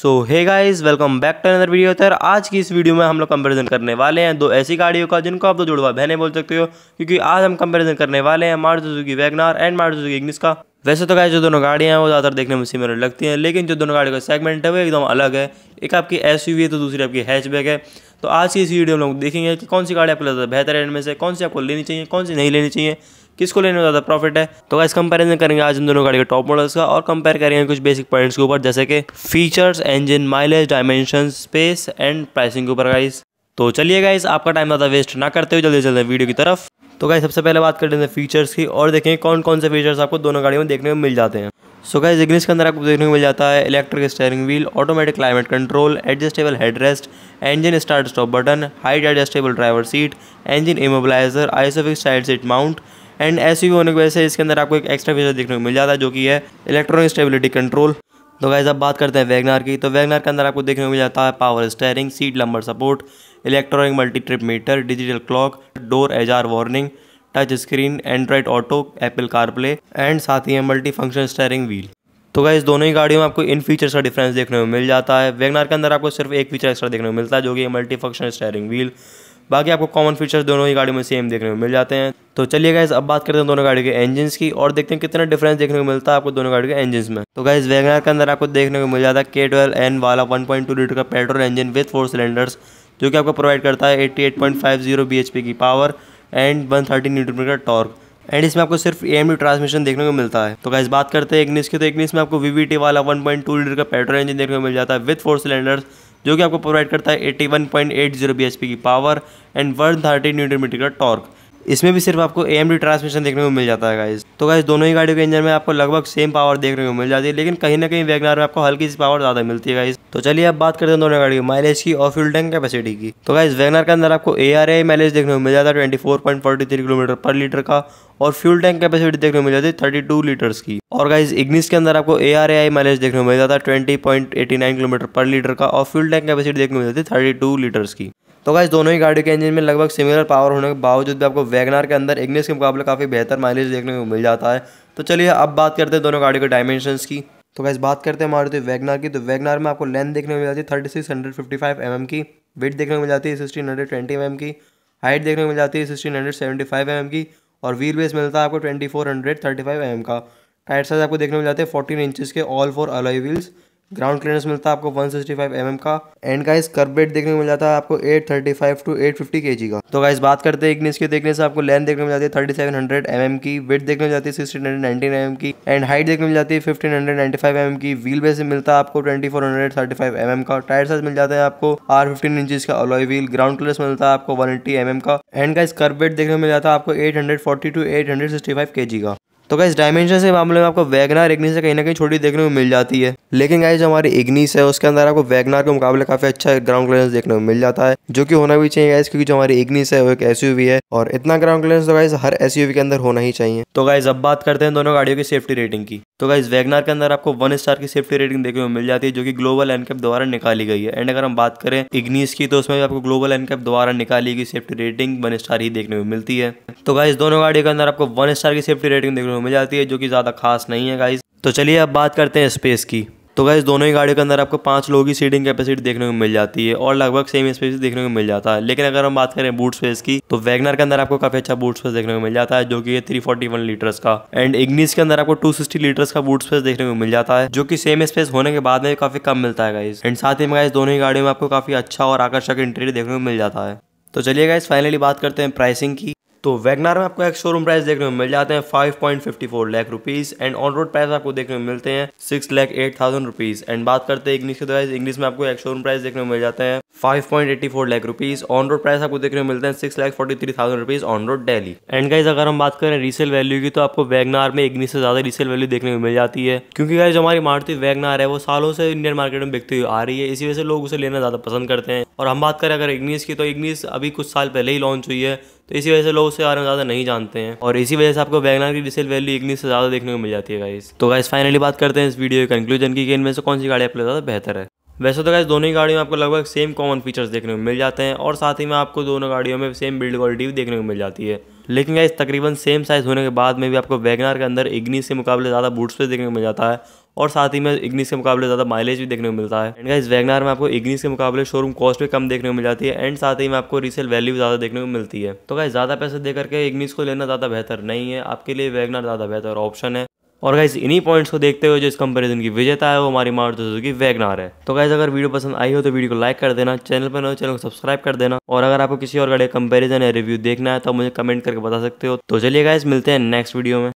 so hey guys welcome back to another video तर आज की इस वीडियो में हम लोग कंपैरिजन करने वाले हैं दो ऐसी गाड़ियों का जिनको आप दो जुड़वा बहने बोल सकते हो क्योंकि आज हम कंपैरिजन करने वाले हैं Maruti Suzuki Wagon R and Maruti Suzuki Ignis का वैसे तो गाय जो दोनों गाड़ियाँ हैं वो ज़्यादातर देखने में सिमिलर लगती हैं लेकिन जो दोनों गाड़ियों का सेगमेंट है वो एकदम अलग है एक आपकी एस है तो दूसरी आपकी हैचबैक है तो आज की इस वीडियो में लोग देखेंगे कि कौन सी गाड़ी आपको ज़्यादा बेहतर है इनमें से कौन सी आपको लेनी चाहिए कौन सी नहीं लेनी चाहिए किसको लेने में ज़्यादा प्रॉफिट है तो इस कंपैरिजन करेंगे आज इन दोनों गाड़ी के टॉप मॉडल्स का और कंपेयर करेंगे कुछ बेसिक पॉइंट्स के ऊपर जैसे कि features engine mileage dimension space and pricing के ऊपर गाइस तो चलिए गाइस आपका टाइम ज़्यादा वेस्ट ना करते हुए जल्दी जल्दी वीडियो की तरफ तो गाइस सबसे पहले बात कर लेते हैं फीचर्स की और देखें कौन कौन से फीचर्स आपको दोनों गाड़ियों में देखने को मिल जाते हैं सो गाइस इग्निस के अंदर आपको देखने को मिल जाता है electric steering wheel automatic climate control adjustable headrest engine start stop button height adjustable driver seat engine immobilizer isofix side seat mount and S होने की वजह से इसके अंदर आपको एक एक्स्ट्रा फीचर देखने को मिल जाता है जो कि है इलेक्ट्रॉनिक स्टेबिलिटी कंट्रोल तो गाइज अब बात करते हैं वैगनार की तो वैगनार के अंदर आपको देखने को मिल जाता है power steering seat lumbar support electronic multi trip meter digital clock door ajar warning touch screen Android Auto Apple CarPlay and साथ ही है मल्टी फंक्शन स्टेयरिंग व्हील तो गाइज दोनों ही गाड़ियों में आपको इन फीचर्स का डिफरेंस देखने को मिल जाता है वैगनार के अंदर आपको सिर्फ एक फीचर एक्स्ट्रा देखने को मिलता है जो कि मल्टी फंक्शन स्टेयरिंग व्हील बाकी आपको कॉमन फीचर्स दोनों ही गाड़ी में सेम देखने को मिल जाते हैं तो चलिए गाइज अब बात करते हैं दोनों गाड़ी के इंजन की और देखते हैं कितना डिफरेंस देखने को मिलता है आपको दोनों गाड़ी के इंजन में तो गाइज वैगनर के अंदर आपको देखने को मिल जाता है के एन वाला वन पॉइंट टू लीटर का petrol engine with four cylinders जो कि आपको प्रोवाइड करता है eighty eight point five zero B H P की पावर एंड वन थर्टी का टॉर्क एंड इसमें आपको सिर्फ ए एम ट्रांसमिशन देखने को मिलता है तो गाइज बात करते हैं इग्निस की तो इग्निस में आपको वीवीटी वाला 1.2 लीटर का पेट्रोल इंजन देखने को मिल जाता है विद फोर सिलेंडर्स जो कि आपको प्रोवाइड करता है 81.80 वन की पावर एंड 130 न्यूटन मीटर का टॉर्क इसमें भी सिर्फ आपको डी ट्रांसमिशन देखने को मिल जाता है गाइज तो गाइज दोनों ही गाड़ियों के इंजन में आपको लगभग सेम पावर देखने को मिल जाती है लेकिन कहीं ना कहीं वैगनार में आपको हल्की सी पावर ज़्यादा मिलती है गाइज तो चलिए अब बात करते हैं दोनों गाड़ियों माइलेज की और फ्यूल टैंक कैपेसिटी की तो गाइज वैगनार के अंदर आपको ए माइलेज देखने को मिल जाता है ट्वेंटी किलोमीटर पर लीटर का और फ्यूल टैंक कैपेसिटी देखने को मिल जाती है थर्टी टू लीटर्स की और गाइज इग्निस के अंदर आपको ए आर आई माइलेज देखने को मिल जाता है twenty point eighty nine kilometre पर लीटर का और फ्यूल टैंक कैपेसिटी देखने को मिल जाती है थर्टी टू लीटर्स की तो गाइस दोनों ही गाड़ियों के इंजन में लगभग सिमिलर पावर होने के बावजूद भी आपको वैगनार के अंदर इग्निस के मुकाबले काफ़ी बेहतर माइलेज देखने को मिल जाता है तो चलिए अब बात करते हैं दोनों गाड़ी के डायमेंशन की तो गाइस बात करते हैं मारुति वैगनार की तो वैगनार में आपको लेंथ देखने को मिल जाती है thirty six hundred fifty five M M की वेट देखने को मिल जाती है sixteen hundred twenty M M की हाइट देखने को मिल जाती है sixteen hundred seventy five M M की और व्हील बेस मिलता है आपको twenty four hundred thirty five M M का टायर साइज आपको देखने को मिल जाते हैं फोर्टीन इंचज़ के all four alloy wheels ground clearance मिलता है आपको 165 सिक्सटी mm का एंड गाइस कर्व देखने को मिल जाता है आपको 835 टू एट फिफ्टी का तो गाइस बात करते हैं इग्निस के देखने से आपको लेंथ देखने को मिल जाती है 3700 mm की वेट देखने को जाती है हंड्रेड mm की एंड हाइट देखने को मिल जाती है 1595 mm की व्हील बेस मिलता है आपको 2435 mm का टायर साइज मिल जाता है आपको आर फिफ्टीन इंचज का अलॉय व्हील ग्राउंड क्लियरेंस मिलता है आपको वन एट्टी mm का एंड गाइस कर्व देखने को मिल जाता है आपको फोर्टी टू के जी का तो गाइस डायमेंशन के मामले में आपको वैगनार एक से कहीं ना कहीं छोटी देखने को मिल जाती है लेकिन गाइज हमारी इग्निस है उसके अंदर आपको वैगनार के मुकाबले काफी अच्छा ग्राउंड क्लियरेंस देखने को मिल जाता है जो कि होना भी चाहिए गाइज क्योंकि जो हमारी इग्निस है वो एक एसयूवी है और इतना ग्राउंड क्लियरेंस तो गाइज हर एसयूवी के अंदर होना ही चाहिए तो गाइज अब बात करते हैं दोनों गाड़ियों की सेफ्टी रेटिंग की तो गाइज वैगनार के अंदर आपको वन स्टार की सेफ्टी रेटिंग देखने को मिल जाती है जो की ग्लोबल एनकेप द्वारा निकाली गई है एंड अगर हम बात करें इग्निस की तो उसमें आपको ग्लोबल एनकेप द्वारा निकाली गई सेफ्टी रेटिंग वन स्टार ही देखने को मिलती है तो गाइज दोनों गाड़ियों के अंदर आपको वन स्टार की सेफ्टी रेटिंग देखने को मिल जाती है जो की ज्यादा खास नहीं है गाइज तो चलिए अब बात करते हैं स्पेस की तो गैस दोनों ही गाड़ियों के अंदर आपको पांच लोगों की सीटिंग कैपेसिटी देखने को मिल जाती है और लगभग सेम स्पेस देखने को मिल जाता है लेकिन अगर हम बात करें बूट स्पेस की तो वैगनर के अंदर आपको काफी अच्छा बूट स्पेस देखने को मिल जाता है जो कि थ्री फोर्टी वन लीटर्स का एंड इग्निस के अंदर आपको टू सिक्सटी लीटर्स का बूट स्पेस देखने को मिल जाता है जो की सेम स्पेस होने के बाद में काफी कम मिलता है गाइस एंड साथ ही में गाइस दोनों ही गाड़ियों में आपको काफी अच्छा और आकर्षक इंटीरियर देखने को मिल जाता है तो चलिए गाइस फाइनली बात करते हैं प्राइसिंग की तो वैगनार में आपको एक शोरूम प्राइस देखने में मिल जाते हैं five point fifty four lakh rupees and on road price आपको देखने में मिलते हैं six lakh eight thousand rupees and बात करते हैं इंग्लिश के प्राइस इंग्लिश में आपको एक शोरूम प्राइस देखने में मिल जाते हैं five point four lakh rupees on road price आपको देखने को मिलते हैं six lakh forty three thousand rupees on road Delhi and guys अगर हम बात करें रीसेल वैल्यू की तो आपको वैगनार में इग्नि से ज्यादा रीसेल वैल्यू देखने को मिल जाती है क्योंकि गाइज हमारी मारुति वैगनार है वो सालों से इंडियन मार्केट में बिकती हुई आ रही है इसी वजह से लोग उसे लेना ज्यादा पसंद करते हैं और हम बात करें अगर इग्निस की तो इग्निस अभी कुछ साल पहले ही लॉन्च हुई है तो इसी वजह से लोग उसके बारे में ज़्यादा नहीं जानते हैं और इसी वजह से आपको बैगनार की रिसेल वैल्यू इग्निस से ज़्यादा देखने को मिल जाती है गाइस तो गाइस फाइनली बात करते हैं इस वीडियो के कंक्लूजन की इनमें से कौन सी गाड़ी आपके ज़्यादा बेहतर है वैसे तो गाइस दोनों ही गाड़ियों में आपको लगभग सेम कॉमन फीचर्स देखने को मिल जाते हैं और साथ ही में आपको दोनों गाड़ियों में सेम बिल्ड क्वालिटी भी देखने को मिल जाती है लेकिन गाइस तकरीबन सेम साइज़ होने के बाद में भी आपको वैगनार के अंदर इग्निस से मुकाबले ज़्यादा बूट्स पे देखने को मिल जाता है और साथ ही में इग्निस के मुकाबले ज़्यादा माइलेज भी देखने को मिलता है एंड इस वैगनार में आपको इग्निस के मुकाबले शोरूम कॉस्ट भी कम देखने को मिल जाती है एंड साथ ही में आपको रीसेल वैल्यू ज़्यादा देखने को मिलती है तो गाइस ज़्यादा पैसे दे करके इग्निस को लेना ज़्यादा बेहतर नहीं है आपके लिए वैगनार ज़्यादा बेहतर ऑप्शन है और गाइज इन्हीं पॉइंट्स को देखते हुए जो इस कंपैरिजन की विजेता है वो हमारी मारुति सुजुकी वैगनार है तो गाइज अगर वीडियो पसंद आई हो तो वीडियो को लाइक कर देना चैनल पर नए चैनल तो को सब्सक्राइब कर देना और अगर आपको किसी और गाड़ी कंपैरिजन या रिव्यू देखना है तो मुझे कमेंट करके बता सकते हो तो चलिए गाइज मिलते हैं नेक्स्ट वीडियो में